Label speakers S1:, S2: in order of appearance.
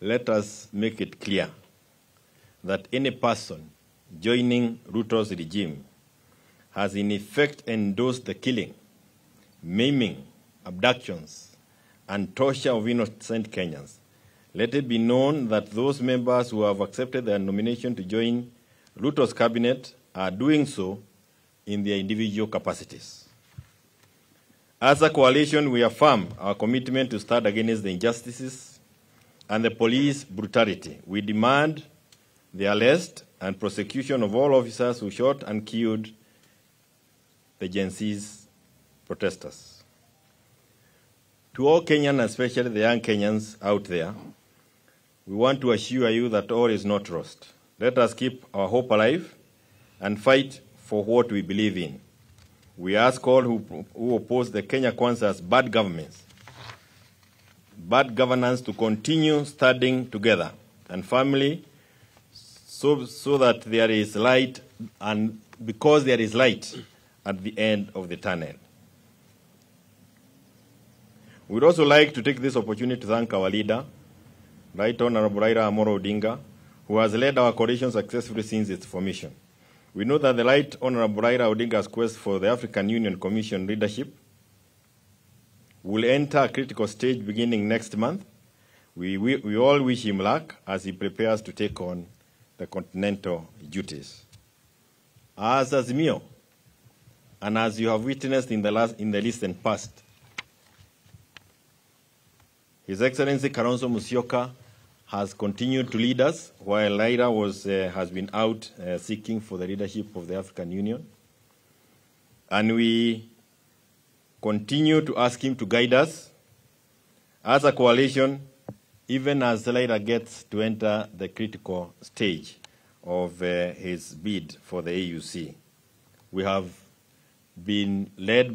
S1: let us make it clear that any person joining Ruto's regime has in effect endorsed the killing, maiming, abductions, and torture of innocent Kenyans. Let it be known that those members who have accepted their nomination to join Ruto's cabinet are doing so in their individual capacities. As a coalition, we affirm our commitment to stand against the injustices and the police brutality. We demand the arrest and prosecution of all officers who shot and killed the Gen Z's protesters. To all Kenyans, especially the young Kenyans out there, we want to assure you that all is not lost. Let us keep our hope alive and fight for what we believe in. We ask all who, who oppose the Kenya as bad governments bad governance to continue studying together and family, so, so that there is light and because there is light at the end of the tunnel. We'd also like to take this opportunity to thank our leader, Right Honorable Raila Amoro Odinga, who has led our coalition successfully since its formation. We know that the Right Honorable Raila Odinga's quest for the African Union Commission leadership will enter a critical stage beginning next month. We, we, we all wish him luck as he prepares to take on the continental duties. As Azimio, and as you have witnessed in the, last, in the recent past, His Excellency Karonzo Musyoka has continued to lead us while Laira was, uh, has been out uh, seeking for the leadership of the African Union. And we continue to ask Him to guide us as a coalition, even as Zelida gets to enter the critical stage of uh, his bid for the AUC. We have been led by